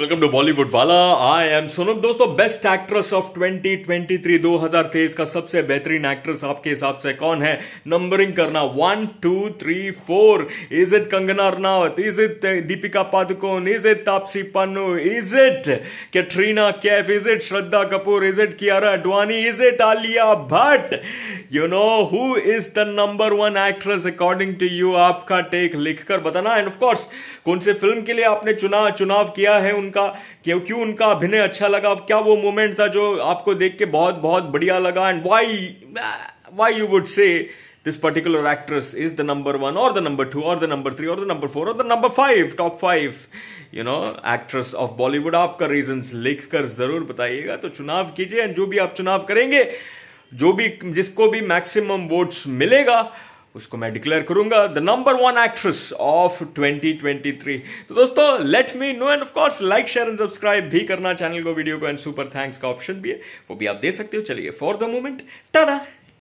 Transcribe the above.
welcome to Bollywood वाला I am Sonam दोस्तों best actress of 2023 2023 का सबसे बेहतरीन एक्ट्रेस आपके हिसाब से कौन है नंबरिंग करना one two three four is it Kangana Ranaut is it Deepika Padukone is it Taapsee Pannu is it Katrina Kaif is it Shraddha Kapoor is it Kiara Advani is it Alia Bhatt you know who is the number one actress according to you आपका take लिखकर बताना and of course कौन से film के लिए आपने चुनाव चुनाव किया है उनका क्यों क्यों उनका अभिनय अच्छा लगा क्या वो मोमेंट था जो आपको देख के बहुत बहुत बढ़िया लगा and why why you would say this particular actress is the number one और द नंबर टू और द नंबर थ्री और द नंबर फोर और the number five top five you know actress of Bollywood आपका reason लिख कर जरूर बताइएगा तो चुनाव कीजिए एंड जो भी आप चुनाव करेंगे जो भी जिसको भी मैक्सिमम वोट्स मिलेगा उसको मैं डिक्लेयर करूंगा the number one actress of 2023 तो दोस्तों let me know and of course like share and subscribe भी करना चैनल को वीडियो को एंड सुपर थैंक्स का ऑप्शन भी है वो भी आप दे सकते हो चलिए फॉर द मोमेंट टाटा